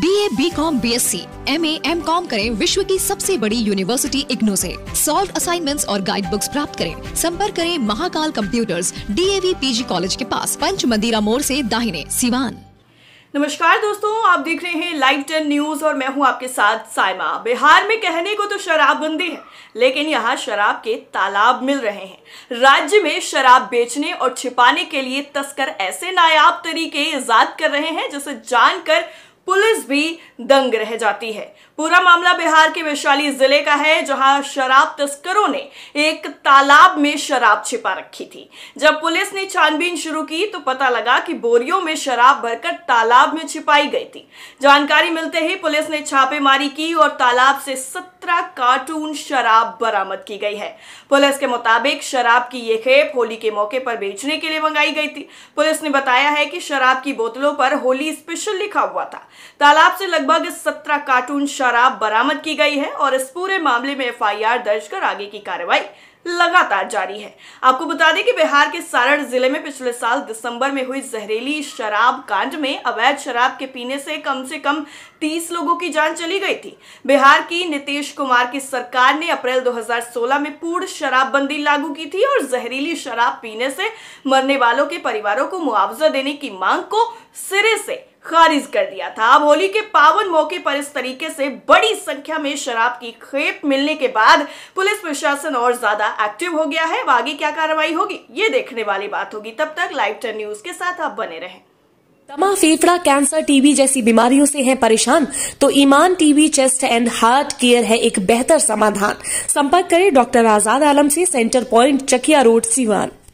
B A B com B S C M A M com करें विश्व की सबसे बड़ी यूनिवर्सिटी इग्नो से सॉल्व असाइनमेंट्स और गाइड बुक्स प्राप्त करें संपर्क करें Mahakal computers P G college के पास पंच मंदिरा मोड़ से दाहिने सिवान नमस्कार दोस्तों आप देख रहे हैं लाइव टेन न्यूज और मैं हूं आपके साथ साइमा बिहार में कहने को तो शराबबंदी है लेकिन यहां शराब के तालाब मिल रहे हैं राज्य में शराब बेचने और छिपाने के लिए तस्कर ऐसे नायाब तरीके ईजाद कर रहे हैं जिसे जानकर पुलिस भी दंग रह जाती है पूरा मामला बिहार के वैशाली जिले का है जहां शराब तस्करों ने एक तालाब में शराब छिपा रखी थी जब पुलिस ने छानबीन शुरू की तो पता लगा कि बोरियों में शराब भरकर तालाब में छिपाई गई थी जानकारी मिलते ही पुलिस ने छापेमारी की और तालाब से सत्तर सत्रह कार्टून शराब बरामद की गई है पुलिस के मुताबिक शराब की ये खेप होली के मौके पर बेचने के लिए मंगाई गई थी पुलिस ने बताया है कि शराब की बोतलों पर होली स्पेशल लिखा हुआ था तालाब से लगभग सत्रह कार्टून शराब बरामद की गई है और इस पूरे मामले में एफ दर्ज कर आगे की कार्रवाई लगातार जारी है आपको बता दें कि बिहार के सारण जिले में पिछले साल दिसंबर में हुई जहरीली शराब कांड में अवैध शराब के पीने से कम से कम 30 लोगों की जान चली गई थी बिहार की नीतीश कुमार की सरकार ने अप्रैल 2016 में पूर्ण शराबबंदी लागू की थी और जहरीली शराब पीने से मरने वालों के परिवारों को मुआवजा देने की मांग को सिरे से खारिज कर दिया था अब होली के पावन मौके पर इस तरीके से बड़ी संख्या में शराब की खेप मिलने के बाद पुलिस प्रशासन और ज्यादा एक्टिव हो गया है आगे क्या कार्रवाई होगी ये देखने वाली बात होगी तब तक लाइव टेन न्यूज के साथ आप बने रहें दमा फेफड़ा कैंसर टीबी जैसी बीमारियों से हैं परेशान तो Iman TB chest and heart care है एक बेहतर समाधान संपर्क करें डॉक्टर आजाद आलम से centre point Chakiya road Siwan